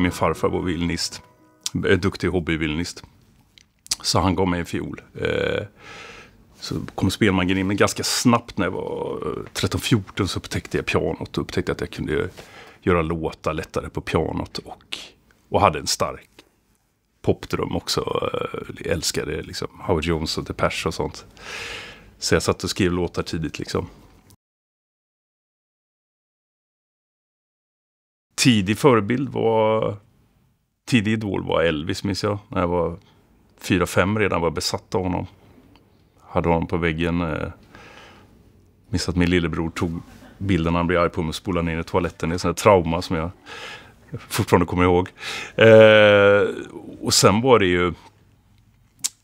Min farfar var violinist. Eh, duktig hobbyviolinist. Så han gav mig en fiol. Eh, så kom spelmangen in, men ganska snabbt när jag var 13-14 eh, så upptäckte jag pianot och upptäckte att jag kunde göra låtar lättare på pianot och, och hade en stark popdröm också. Jag älskade liksom Howard Jones och Depeche och sånt. Så jag satt och skrev låtar tidigt liksom. tidig förebild var... Tidig idol var Elvis, minns jag. När jag var fyra fem redan var besatt av honom. Hade honom på väggen. Eh, minns att min lillebror tog bilden när han blev arg på mig och spolade ner i toaletten. Det är ett trauma som jag fortfarande kommer ihåg. Eh, och sen var det ju...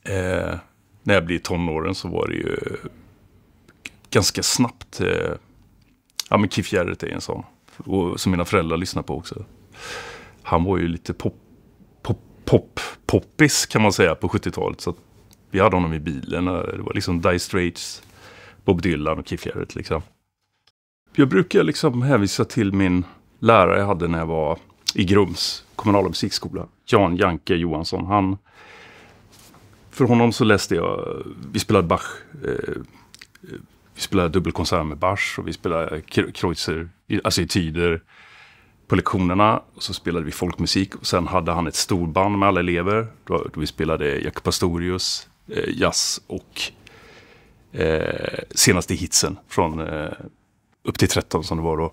Eh, när jag blev tonåren så var det ju ganska snabbt... Eh, ja, men Kif Jarret är en sån. Och som mina föräldrar lyssnar på också. Han var ju lite pop, pop, pop, poppis kan man säga på 70-talet. Så vi hade honom i bilen. Det var liksom Dire Straits, Bob Dylan och Keith Jarrett liksom. Jag brukar liksom hänvisa till min lärare jag hade när jag var i Grums kommunala musikskola. Jan Janke Johansson. Han, för honom så läste jag, vi spelade Bach. Eh, vi spelade dubbelkonsert med Bach och vi spelade Kreutzer, alltså i tider på lektionerna Och så spelade vi folkmusik. Och sen hade han ett storband med alla elever. Då, vi spelade Jack Pastorius, eh, jazz och eh, senaste hitsen från eh, upp till 13 som det var då.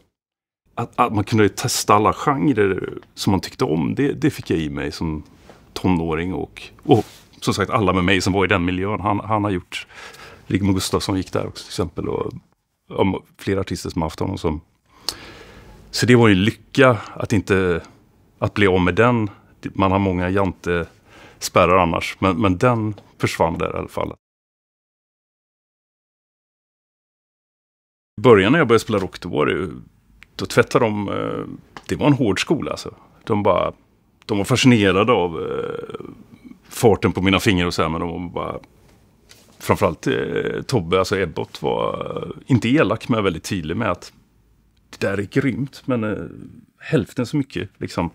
Att, att, man kunde testa alla genrer som man tyckte om, det, det fick jag i mig som tonåring. Och, och som sagt, alla med mig som var i den miljön, han, han har gjort Rigmor Gustafsson gick där också till exempel. Och, och flera artister som haft honom som... Så det var ju lycka att inte... Att bli av med den. Man har många jante-spärrar annars. Men, men den försvann där i alla fall. I början när jag började spela rock, då var det ju... Då tvättade de... Eh, det var en hård skola alltså. De bara... De var fascinerade av eh, farten på mina fingrar och så här, men de var bara framförallt eh, Tobbe, alltså Ebbot, var eh, inte elak men väldigt tydlig med att det där är grymt, men eh, hälften så mycket. Liksom.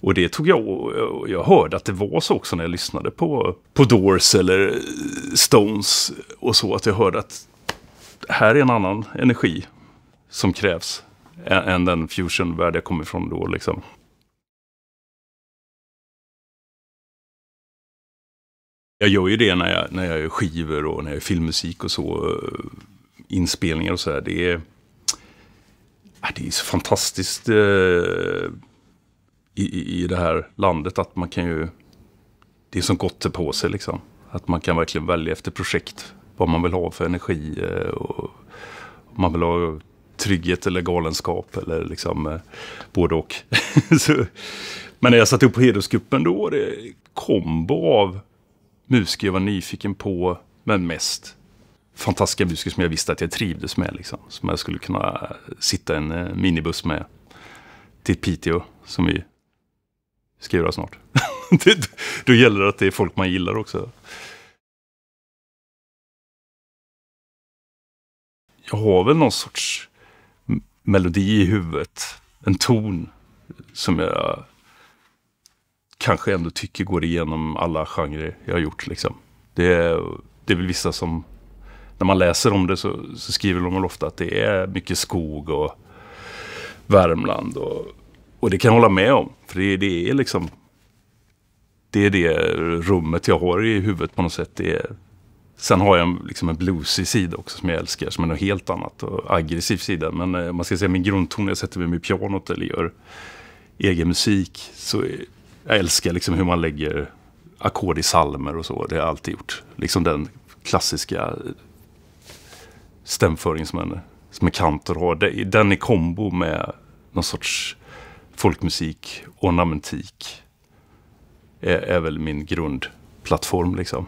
Och det tog jag och jag hörde att det var så också när jag lyssnade på, på Doors eller eh, Stones och så, att jag hörde att här är en annan energi som krävs än den fusionvärld jag kom ifrån då. Liksom. Jag gör ju det när jag, när jag gör skivor och när jag gör filmmusik och så. Eh, inspelningar och så här. Det är, ah, det är så fantastiskt eh, i, i det här landet att man kan ju... Det är som gott på sig liksom. Att man kan verkligen välja efter projekt vad man vill ha för energi. Eh, och om man vill ha trygghet eller galenskap eller liksom eh, både och. så, men när jag satte upp hedersgruppen då var det kombo av musiker jag var nyfiken på, men mest fantastiska musiker som jag visste att jag trivdes med. Liksom. Som jag skulle kunna sitta en eh, minibuss med till Piteå, som vi ska göra snart. Då gäller det att det är folk man gillar också. Jag har väl någon sorts melodi i huvudet, en ton som jag kanske ändå tycker går igenom alla genrer jag har gjort. Liksom. Det, det är väl vissa som, när man läser om det så, så skriver de väl ofta att det är mycket skog och Värmland. Och, och det kan jag hålla med om, för det, det är liksom det är det rummet jag har i huvudet på något sätt. Det är, sen har jag en, liksom en bluesig sida också som jag älskar, som är något helt annat. Och aggressiv sida. Men eh, man ska säga min grundton, när jag sätter mig vid pianot eller gör egen musik, så jag älskar liksom hur man lägger ackord i salmer och så. Det har jag alltid gjort. Liksom den klassiska stämföring som en, som en kantor har. Den i kombo med någon sorts folkmusik, ornamentik. Är, är väl min grundplattform liksom.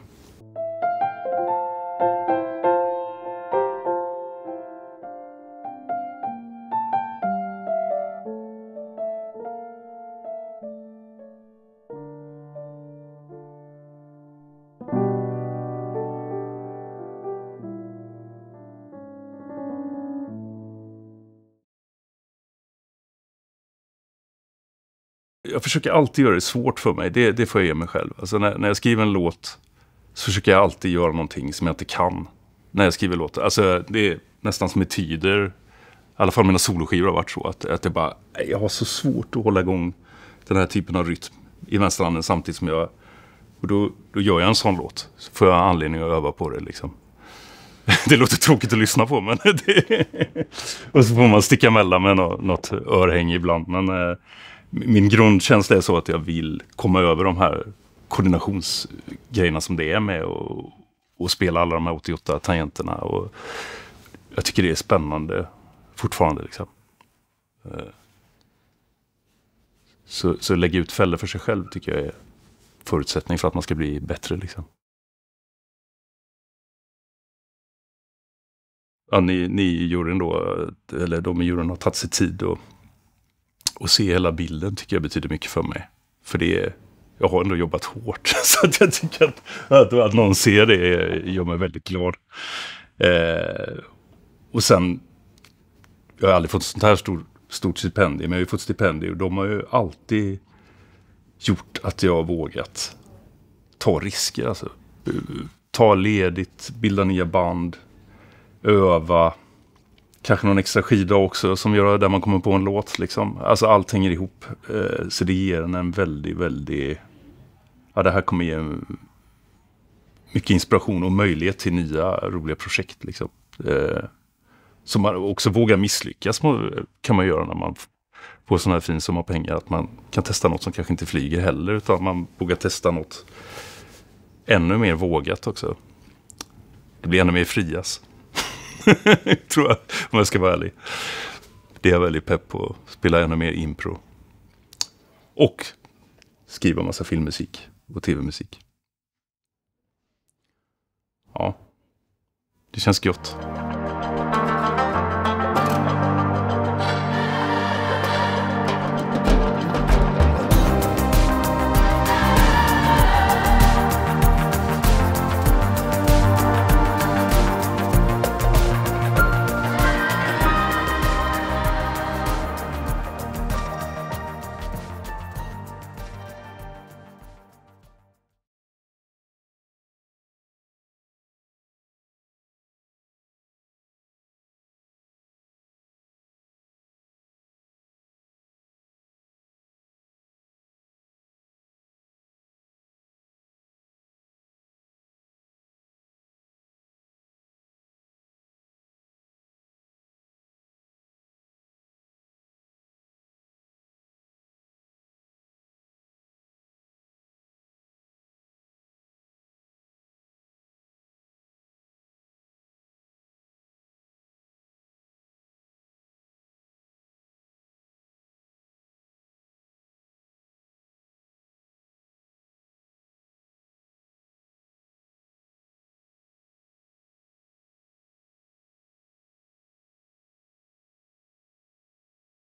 jag försöker alltid göra det svårt för mig. Det, det får jag ge mig själv. Alltså när, när jag skriver en låt så försöker jag alltid göra någonting som jag inte kan. När jag skriver låtar. Alltså det är nästan som etyder. I alla fall mina soloskivor har varit så. Att, att jag bara, jag har så svårt att hålla igång den här typen av rytm i vänsterhanden samtidigt som jag... Och då, då gör jag en sån låt. Så får jag anledning att öva på det liksom. Det låter tråkigt att lyssna på men det... Och så får man sticka emellan med något örhäng ibland. Men eh, min grundkänsla är så att jag vill komma över de här koordinationsgrejerna som det är med och, och spela alla de här 88 tangenterna. Och jag tycker det är spännande fortfarande. Liksom. Eh, så, så lägga ut fällor för sig själv tycker jag är förutsättning för att man ska bli bättre. Liksom. Ja, ni, i juryn då, eller de i juryn har tagit sig tid och och se hela bilden tycker jag betyder mycket för mig. För det är, jag har ändå jobbat hårt. Så att jag tycker att, att, att någon ser det gör mig väldigt glad. Eh, och sen, jag har aldrig fått sånt här stor, stort stipendium, men jag har ju fått stipendium och de har ju alltid gjort att jag har vågat ta risker. Alltså. Eh, ta ledigt, bilda nya band, öva, kanske någon extra skida också som gör där man kommer på en låt. Liksom. Alltså allt hänger ihop. Eh, så det ger en en väldigt, väldigt... Ja, det här kommer ge mycket inspiration och möjlighet till nya roliga projekt. Liksom. Eh, som man också vågar misslyckas med kan man göra när man får sån här fin summa pengar. Att man kan testa något som kanske inte flyger heller utan man vågar testa något ännu mer vågat också. Det blir ännu mer frias. tror jag, om jag ska vara ärlig. Det är jag väldigt pepp på. Spela ännu mer impro. Och skriva massa filmmusik och tv-musik. Ja, det känns gott.